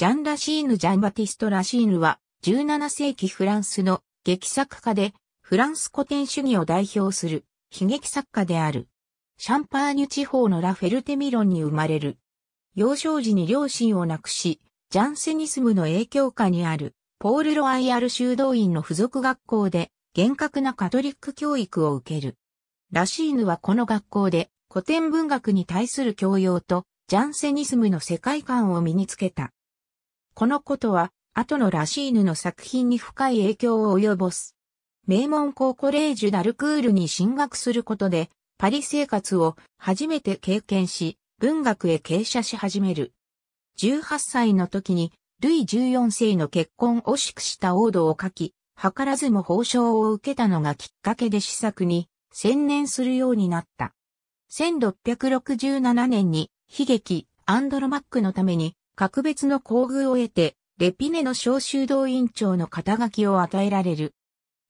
ジャン・ラシーヌ・ジャン・バティスト・ラシーヌは、17世紀フランスの劇作家で、フランス古典主義を代表する悲劇作家である。シャンパーニュ地方のラフェルテミロンに生まれる。幼少時に両親を亡くし、ジャンセニスムの影響下にある、ポール・ロワイアル修道院の付属学校で、厳格なカトリック教育を受ける。ラシーヌはこの学校で、古典文学に対する教養と、ジャンセニスムの世界観を身につけた。このことは、後のラシーヌの作品に深い影響を及ぼす。名門高コレージュ・ダルクールに進学することで、パリ生活を初めて経験し、文学へ傾斜し始める。18歳の時に、ルイ14世の結婚を祝した王道を書き、図らずも報奨を受けたのがきっかけで試作に専念するようになった。1667年に悲劇アンドロマックのために格別の厚遇を得て、レピネの小修道院長の肩書きを与えられる。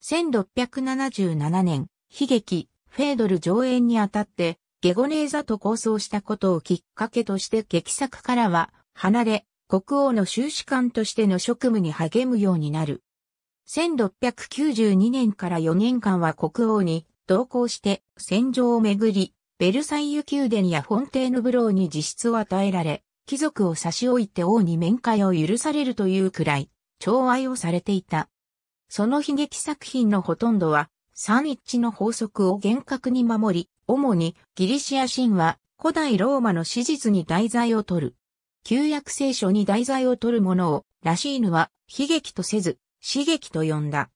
1677年、悲劇、フェードル上演にあたって、ゲゴネーザと構想したことをきっかけとして劇作からは離れ、国王の修士官としての職務に励むようになる。1692年から4年間は国王に同行して戦場をめぐり、ベルサイユ宮殿やフォンテーヌブローに自質を与えられ、貴族を差し置いて王に面会を許されるというくらい、寵愛をされていた。その悲劇作品のほとんどは、三一の法則を厳格に守り、主にギリシア神話、古代ローマの史実に題材を取る。旧約聖書に題材を取るものを、ラシーヌは悲劇とせず、刺激と呼んだ。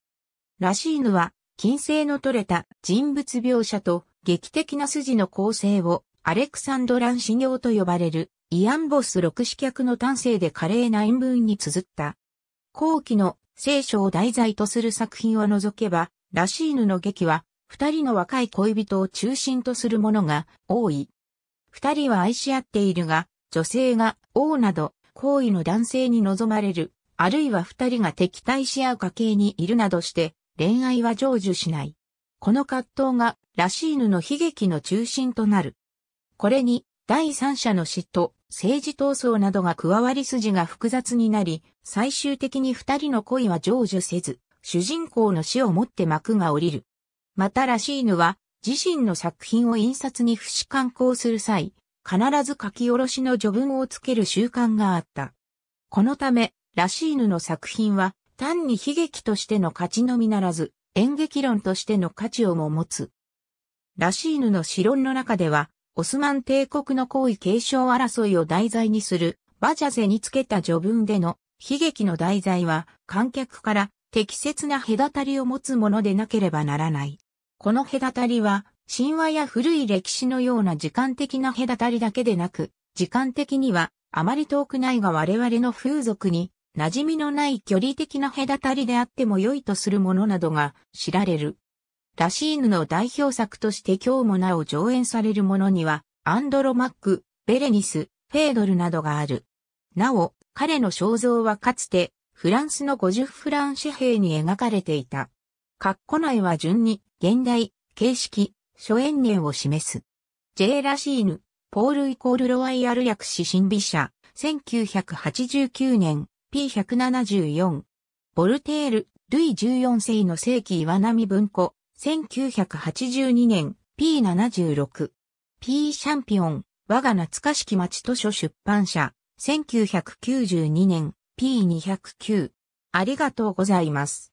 ラシーヌは、金星の取れた人物描写と劇的な筋の構成をアレクサンドラン修行と呼ばれるイアン・ボス六死客の端正で華麗な演文に綴った。後期の聖書を題材とする作品を除けば、ラシーヌの劇は、二人の若い恋人を中心とするものが多い。二人は愛し合っているが、女性が王など、好意の男性に望まれる、あるいは二人が敵対し合う家系にいるなどして、恋愛は成就しない。この葛藤が、ラシーヌの悲劇の中心となる。これに、第三者の嫉妬、政治闘争などが加わり筋が複雑になり、最終的に二人の恋は成就せず、主人公の死をもって幕が降りる。またラシーヌは、自身の作品を印刷に不死刊行する際、必ず書き下ろしの序文をつける習慣があった。このため、ラシーヌの作品は、単に悲劇としての価値のみならず、演劇論としての価値をも持つ。ラシーヌの詩論の中では、オスマン帝国の皇位継承争いを題材にするバジャゼにつけた序文での悲劇の題材は観客から適切な隔たりを持つものでなければならない。この隔たりは神話や古い歴史のような時間的な隔たりだけでなく、時間的にはあまり遠くないが我々の風俗に馴染みのない距離的な隔たりであっても良いとするものなどが知られる。ラシーヌの代表作として今日もなお上演されるものには、アンドロマック、ベレニス、フェードルなどがある。なお、彼の肖像はかつて、フランスの50フラン紙幣に描かれていた。括弧内は順に、現代、形式、初演年を示す。J ラシーヌ、ポールイコールロワイヤル役史神美者、1989年、P174。ボルテール、ルイ14世の世紀岩波文庫、1982年 P76。P チャンピオン、我が懐かしき町図書出版社。1992年 P209。ありがとうございます。